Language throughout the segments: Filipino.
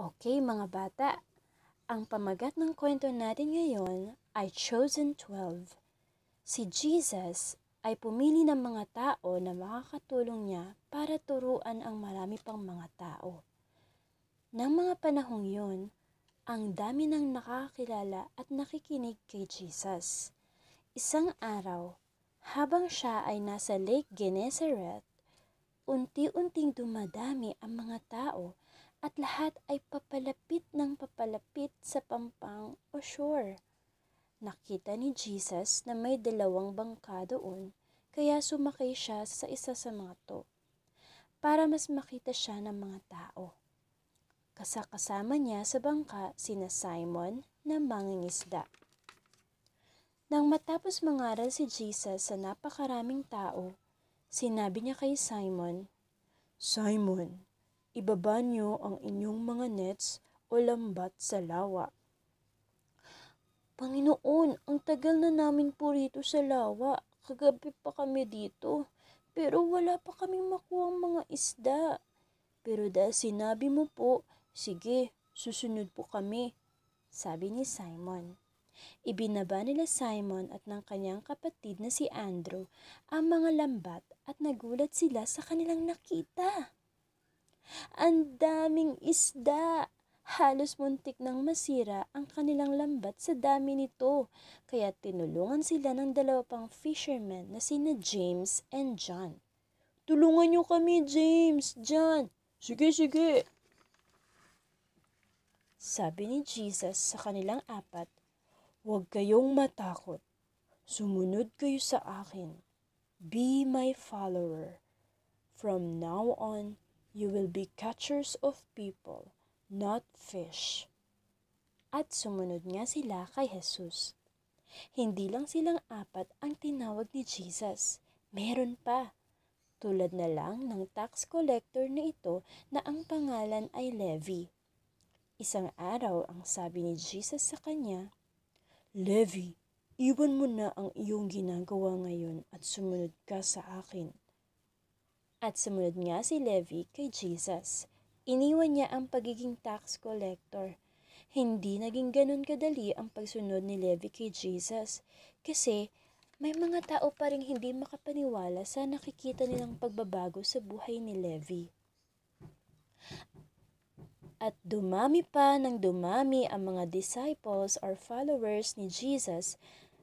Okay mga bata, ang pamagat ng kwento natin ngayon ay Chosen 12. Si Jesus ay pumili ng mga tao na makakatulong niya para turuan ang marami pang mga tao. Nang mga panahong yon, ang dami ng nakakilala at nakikinig kay Jesus. Isang araw, habang siya ay nasa Lake Gennesaret, unti-unting dumadami ang mga tao at lahat ay papalapit ng papalapit sa pampang o shore. Nakita ni Jesus na may dalawang bangka doon, kaya sumakay siya sa isa sa mga to, para mas makita siya ng mga tao. Kasakasama niya sa bangka sina Simon na mangingisda. Nang matapos mangaral si Jesus sa napakaraming tao, sinabi niya kay Simon, Simon, Ibaba niyo ang inyong mga nets o lambat sa lawa. Panginoon, ang tagal na namin po rito sa lawa. Kagabi pa kami dito. Pero wala pa kaming makuha ang mga isda. Pero dahil sinabi mo po, sige, susunod po kami, sabi ni Simon. Ibinaba nila Simon at ng kanyang kapatid na si Andrew ang mga lambat at nagulat sila sa kanilang nakita. Ang daming isda! Halos muntik nang masira ang kanilang lambat sa dami nito, kaya tinulungan sila ng dalawa pang fishermen na sina James and John. Tulungan niyo kami, James, John! Sige, sige! Sabi ni Jesus sa kanilang apat, Huwag kayong matakot. Sumunod kayo sa akin. Be my follower. From now on, You will be catchers of people, not fish. At sumunod nga sila kay Jesus. Hindi lang silang apat ang tinawag ni Jesus. Meron pa. Tulad na lang ng tax collector na ito na ang pangalan ay Levi. Isang araw ang sabi ni Jesus sa kanya, Levi, iwan mo na ang iyong ginagawa ngayon at sumunod ka sa akin. At sumunod nga si Levi kay Jesus. Iniwan niya ang pagiging tax collector. Hindi naging ganun kadali ang pagsunod ni Levi kay Jesus kasi may mga tao pa rin hindi makapaniwala sa nakikita nilang pagbabago sa buhay ni Levi. At dumami pa ng dumami ang mga disciples or followers ni Jesus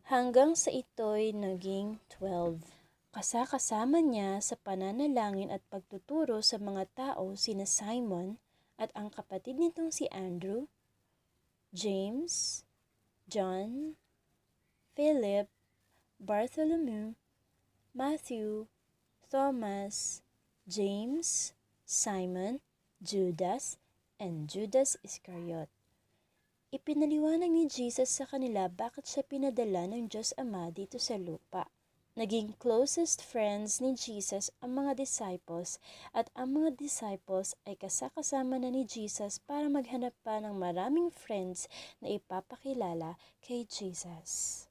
hanggang sa ito'y naging 12. Kasakasama niya sa pananalangin at pagtuturo sa mga tao sina Simon at ang kapatid nitong si Andrew, James, John, Philip, Bartholomew, Matthew, Thomas, James, Simon, Judas, and Judas Iscariot. Ipinaliwanag ni Jesus sa kanila bakit siya pinadala ng Diyos Ama dito sa lupa. Naging closest friends ni Jesus ang mga disciples at ang mga disciples ay kasakasama na ni Jesus para maghanap pa ng maraming friends na ipapakilala kay Jesus.